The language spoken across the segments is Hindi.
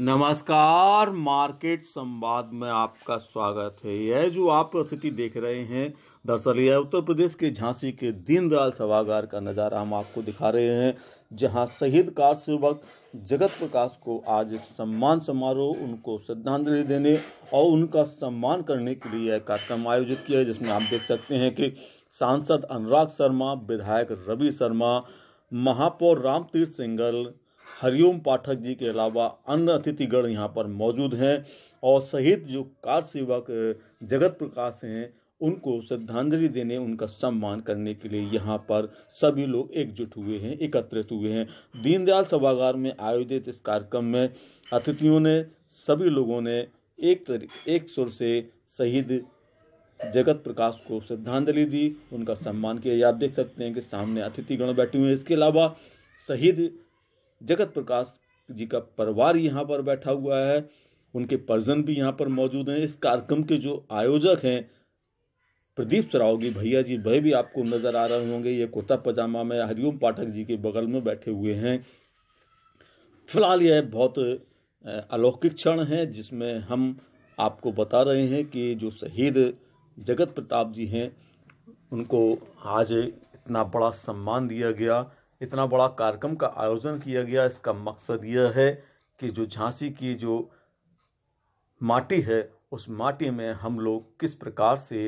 नमस्कार मार्केट संवाद में आपका स्वागत है यह जो आप स्थिति देख रहे हैं दरअसल यह उत्तर प्रदेश के झांसी के दीनदयाल सभागार का नज़ारा हम आपको दिखा रहे हैं जहां शहीद कार सेवक जगत प्रकाश को आज सम्मान समारोह उनको श्रद्धांजलि देने और उनका सम्मान करने के लिए यह कार्यक्रम आयोजित किया है जिसमें आप देख सकते हैं कि सांसद अनुराग शर्मा विधायक रवि शर्मा महापौर रामतीर्थ सिंगल हरिओम पाठक जी के अलावा अन्य अतिथिगण यहाँ पर मौजूद हैं और शहीद जो कार सेवक जगत प्रकाश हैं उनको श्रद्धांजलि देने उनका सम्मान करने के लिए यहाँ पर सभी लोग एकजुट हुए हैं एकत्रित हुए हैं दीनदयाल सभागार में आयोजित इस कार्यक्रम में अतिथियों ने सभी लोगों ने एक एक सुर से शहीद जगत प्रकाश को श्रद्धांजलि दी उनका सम्मान किया आप देख सकते हैं कि सामने अतिथिगण बैठे हुए हैं इसके अलावा शहीद जगत प्रकाश जी का परिवार यहाँ पर बैठा हुआ है उनके परजन भी यहाँ पर मौजूद हैं इस कार्यक्रम के जो आयोजक हैं प्रदीप सरावगी भैया जी भाई भी आपको नज़र आ रहे होंगे ये कुर्ता पजामा में हरिओम पाठक जी के बगल में बैठे हुए हैं फिलहाल यह बहुत अलौकिक क्षण है जिसमें हम आपको बता रहे हैं कि जो शहीद जगत प्रताप जी हैं उनको आज इतना बड़ा सम्मान दिया गया इतना बड़ा कार्यक्रम का आयोजन किया गया इसका मकसद यह है कि जो झांसी की जो माटी है उस माटी में हम लोग किस प्रकार से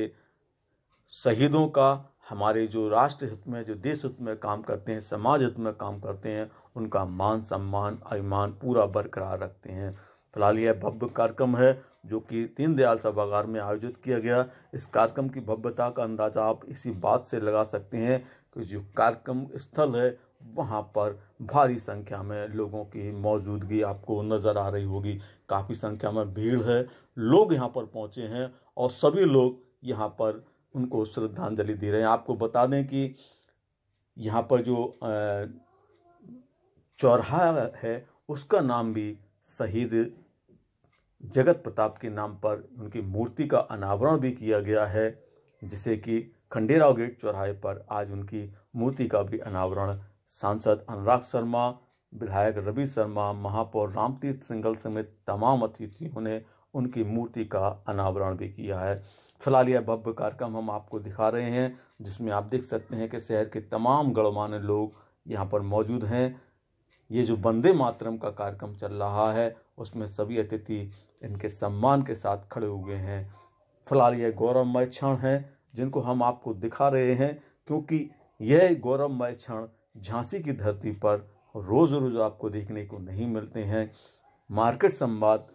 शहीदों का हमारे जो राष्ट्र हित में जो देश हित में काम करते हैं समाज हित में काम करते हैं उनका मान सम्मान अभिमान पूरा बरकरार रखते हैं फिलहाल यह भव्य कार्यक्रम है जो कि तीन दयाल सभागार में आयोजित किया गया इस कार्यक्रम की भव्यता का अंदाज़ा आप इसी बात से लगा सकते हैं कि जो कार्यक्रम स्थल है वहाँ पर भारी संख्या में लोगों की मौजूदगी आपको नज़र आ रही होगी काफ़ी संख्या में भीड़ है लोग यहाँ पर पहुँचे हैं और सभी लोग यहाँ पर उनको श्रद्धांजलि दे रहे हैं आपको बता दें कि यहाँ पर जो चौराहा है उसका नाम भी शहीद जगत प्रताप के नाम पर उनकी मूर्ति का अनावरण भी किया गया है जिसे कि खंडेराव गेट चौराहे पर आज उनकी मूर्ति का भी अनावरण सांसद अनुराग शर्मा विधायक रवि शर्मा महापौर रामतीर्थ सिंघल समेत तमाम अतिथियों ने उनकी मूर्ति का अनावरण भी किया है फिलहाल यह भव्य कार्यक्रम हम आपको दिखा रहे हैं जिसमें आप देख सकते हैं कि शहर के तमाम गणमान्य लोग यहाँ पर मौजूद हैं ये जो वंदे मातरम का कार्यक्रम चल रहा है उसमें सभी अतिथि इनके सम्मान के साथ खड़े हुए हैं फिलहाल यह गौरवमय क्षण है जिनको हम आपको दिखा रहे हैं क्योंकि यह गौरवमय क्षण झांसी की धरती पर रोज़ रोज़ आपको देखने को नहीं मिलते हैं मार्केट संवाद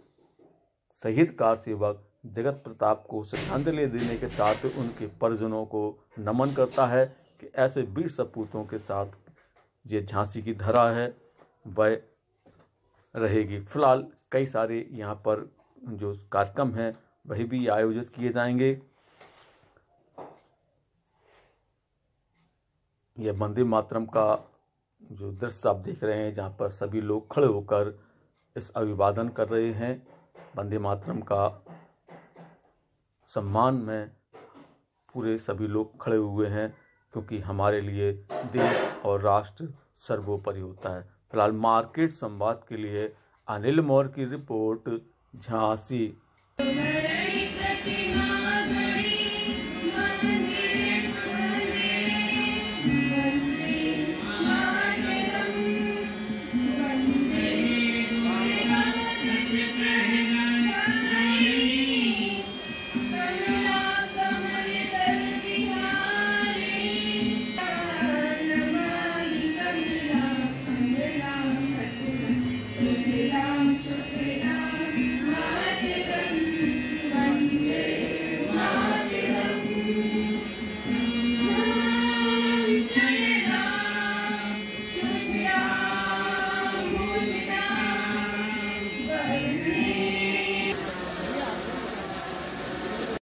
शहीद कार सेवक जगत प्रताप को श्रद्धांजलि देने के साथ उनके परिजनों को नमन करता है कि ऐसे वीर सपूतों के साथ ये झांसी की धरा है वह रहेगी फिलहाल कई सारे यहाँ पर जो कार्यक्रम हैं वही भी आयोजित किए जाएंगे यह मंदिर मातरम का जो दृश्य आप देख रहे हैं जहाँ पर सभी लोग खड़े होकर इस अभिवादन कर रहे हैं वंदे मातरम का सम्मान में पूरे सभी लोग खड़े हुए हैं क्योंकि हमारे लिए देश और राष्ट्र सर्वोपरि होता है फिलहाल मार्केट संवाद के लिए अनिल मौर्य की रिपोर्ट झांसी